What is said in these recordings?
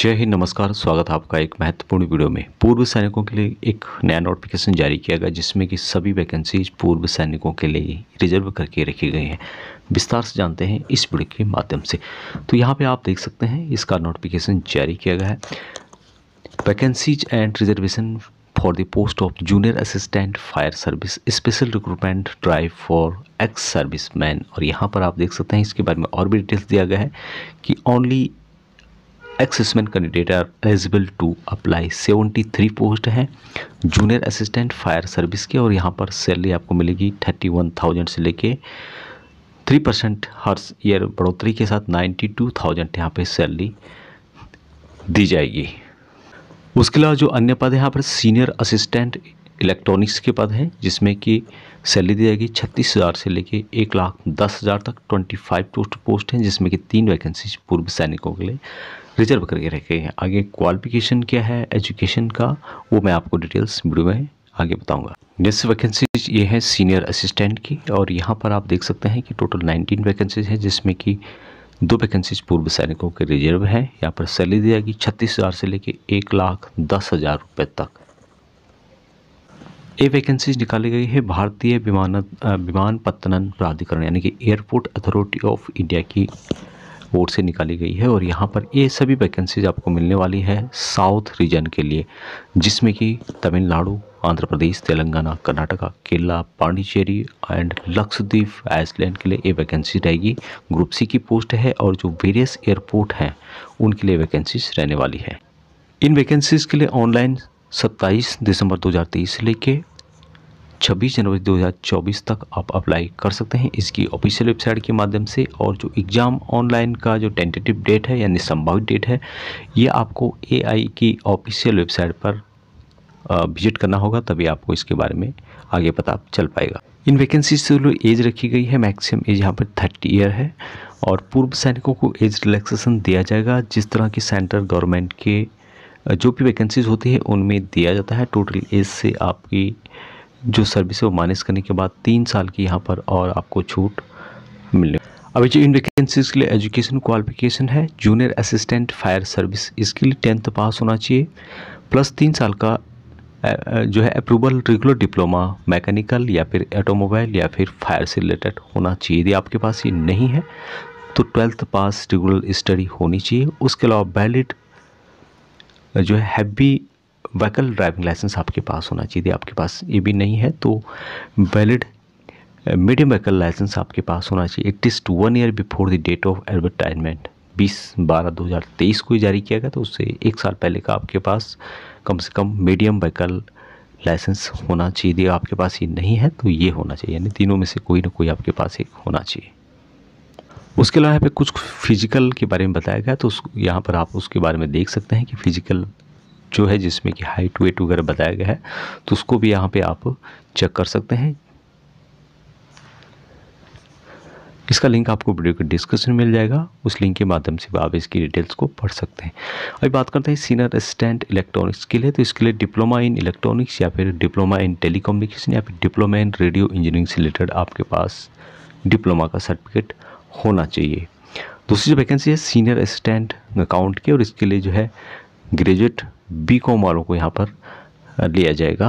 जय हिंद नमस्कार स्वागत है आपका एक महत्वपूर्ण वीडियो में पूर्व सैनिकों के लिए एक नया नोटिफिकेशन जारी किया गया जिसमें कि सभी वैकेंसीज पूर्व सैनिकों के लिए रिजर्व करके रखी गई हैं विस्तार से जानते हैं इस वीडियो के माध्यम से तो यहाँ पे आप देख सकते हैं इसका नोटिफिकेशन जारी किया गया है vacancies and reservation for the post of junior assistant fire service special recruitment drive for ex service man और यहाँ पर आप देख सकते हैं इसके बारे में और भी डिटेल्स दिया गया है कि only candidate are eligible to to seventy 73 post हैं जूनियर असिस्टेंट फायर सर्विस के और यहाँ पर सैलरी आपको मिलेगी 31,000 से लेके थ्री परसेंट हर ईयर बढ़ोतरी के साथ 92,000 यहाँ पर सैलरी दी जाएगी उसके अलावा जो अन्य पद यहाँ पर सीनियर असिस्टेंट इलेक्ट्रॉनिक्स के पद हैं जिसमें कि सैलरी दी जाएगी छत्तीस हज़ार से लेके एक लाख दस हज़ार तक ट्वेंटी फाइव पोस्ट पोस्ट हैं जिसमें कि तीन वैकेंसीज पूर्व सैनिकों के लिए रिजर्व करके रखे हैं आगे क्वालिफिकेशन क्या है एजुकेशन का वो मैं आपको डिटेल्स वीडियो में आगे बताऊंगा नेक्स्ट वैकेंसीज ये है सीनियर असिस्टेंट की और यहाँ पर आप देख सकते हैं कि टोटल नाइनटीन वैकेंसीज हैं जिसमें कि दो वैकेंसीज पूर्व सैनिकों के रिजर्व हैं यहाँ पर सैलरी दी जाएगी छत्तीस हज़ार से लेके एक लाख दस हज़ार रुपये तक ये वैकेंसीज निकाली गई है भारतीय विमान विमान पत्तनन प्राधिकरण यानी कि एयरपोर्ट अथॉरिटी ऑफ इंडिया की बोर्ड से निकाली गई है और यहाँ पर ये सभी वैकेंसीज आपको मिलने वाली है साउथ रीजन के लिए जिसमें कि तमिलनाडु आंध्र प्रदेश तेलंगाना कर्नाटका केरला पांडिचेरी एंड लक्षद्वीप आइसलैंड के लिए ये वैकेंसी रहेगी ग्रुप सी की पोस्ट है और जो वेरियस एयरपोर्ट हैं उनके लिए वैकेंसीज रहने वाली है इन वैकेंसीज़ के लिए ऑनलाइन सत्ताईस दिसंबर 2023 से लेके 26 जनवरी 2024 तक आप अप्लाई कर सकते हैं इसकी ऑफिशियल वेबसाइट के माध्यम से और जो एग्ज़ाम ऑनलाइन का जो टेंटेटिव डेट है यानी संभावित डेट है ये आपको एआई की ऑफिशियल वेबसाइट पर विजिट करना होगा तभी आपको इसके बारे में आगे पता चल पाएगा इन वैकेंसी से जो एज रखी गई है मैक्सिमम एज यहाँ पर थर्टी ईयर है और पूर्व सैनिकों को एज रिलैक्सेशन दिया जाएगा जिस तरह की सेंट्रल गवर्नमेंट के जो भी वैकेंसीज़ होती है उनमें दिया जाता है टोटल एज से आपकी जो सर्विस है वो माइनस करने के बाद तीन साल की यहाँ पर और आपको छूट मिलने अभी जो इन वैकेंसीज़ के लिए एजुकेशन क्वालिफिकेशन है जूनियर असिस्टेंट फायर सर्विस इसके लिए टेंथ पास होना चाहिए प्लस तीन साल का जो है अप्रूवल रेगुलर डिप्लोमा मैकेनिकल या फिर ऑटोमोबाइल या फिर फायर से रिलेटेड होना चाहिए यदि आपके पास ये नहीं है तो ट्वेल्थ पास रेगुलर स्टडी होनी चाहिए उसके अलावा वैलिड जो है हैवी व्हीकल ड्राइविंग लाइसेंस आपके पास होना चाहिए आपके पास ये भी नहीं है तो वैलिड मीडियम व्हीकल लाइसेंस आपके पास होना चाहिए at least one year before the date of advertisement बीस बारह दो हज़ार तेईस को जारी किया गया तो उससे एक साल पहले का आपके पास कम से कम मीडियम व्हीकल लाइसेंस होना चाहिए आपके पास ये नहीं है तो ये होना चाहिए यानी तीनों में से कोई ना कोई आपके पास एक होना चाहिए उसके अलावा यहाँ पे कुछ फिजिकल के बारे में बताया गया तो उस यहाँ पर आप उसके बारे में देख सकते हैं कि फिजिकल जो है जिसमें कि हाइट वेट वगैरह बताया गया है तो उसको भी यहाँ पे आप चेक कर सकते हैं इसका लिंक आपको वीडियो के डिस्क्रिप्शन में मिल जाएगा उस लिंक के माध्यम से आप इसकी डिटेल्स को पढ़ सकते हैं अभी बात करते हैं सीनियर असिस्टेंट इलेक्ट्रॉनिक्स के लिए तो इसके लिए डिप्लोमा इन इलेक्ट्रॉनिक्स या फिर डिप्लोमा इन टेलीकम्युनिकेशन या फिर डिप्लोमा इन रेडियो इंजीनियरिंग से रिलेटेड आपके पास डिप्लोमा का सर्टिफिकेट होना चाहिए दूसरी जो वैकेंसी है सीनियर असिस्टेंट अकाउंट की और इसके लिए जो है ग्रेजुएट बी कॉम वालों को यहाँ पर लिया जाएगा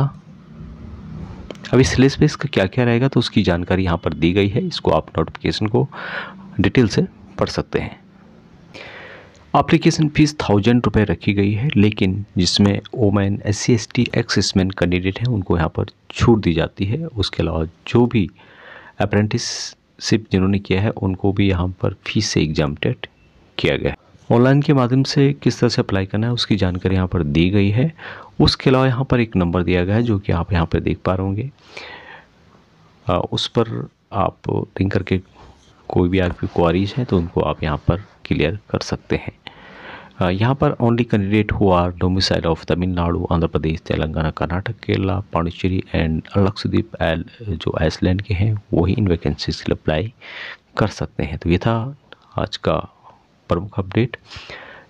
अब इस लिस्ट पे इसका क्या क्या रहेगा तो उसकी जानकारी यहाँ पर दी गई है इसको आप नोटिफिकेशन को डिटेल से पढ़ सकते हैं अप्लीकेशन फ़ीस थाउजेंड रुपये रखी गई है लेकिन जिसमें ओमैन एस सी एस टी एक्समैन कैंडिडेट हैं उनको यहाँ पर छूट दी जाती है उसके अलावा जो भी अप्रेंटिस सिर्फ जिन्होंने किया है उनको भी यहाँ पर फीस से एग्जामटेड किया गया है ऑनलाइन के माध्यम से किस तरह से अप्लाई करना है उसकी जानकारी यहाँ पर दी गई है उसके अलावा यहाँ पर एक नंबर दिया गया है जो कि आप यहाँ पर देख पा रहे होंगे उस पर आप लिंक करके कोई भी आपकी क्वारीज है तो उनको आप यहाँ पर क्लियर कर सकते हैं हाँ, यहाँ पर only candidate who are domicile of Tamil Nadu Andhra Pradesh Telangana Karnataka Kerala Pondicherry and Lakshadweep जो आइसलैंड के हैं वही इन वैकेंसीज के लिए अप्लाई कर सकते हैं तो ये था आज का प्रमुख अपडेट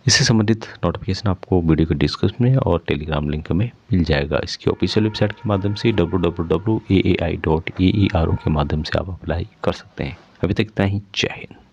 इससे संबंधित नोटिफिकेशन आपको वीडियो के डिस्क्रिप्शन में और टेलीग्राम लिंक में मिल जाएगा इसकी ऑफिशियल वेबसाइट के माध्यम से डब्ल्यू e e के माध्यम से आप अप्लाई कर सकते हैं अभी तक इतना ही जय हिंद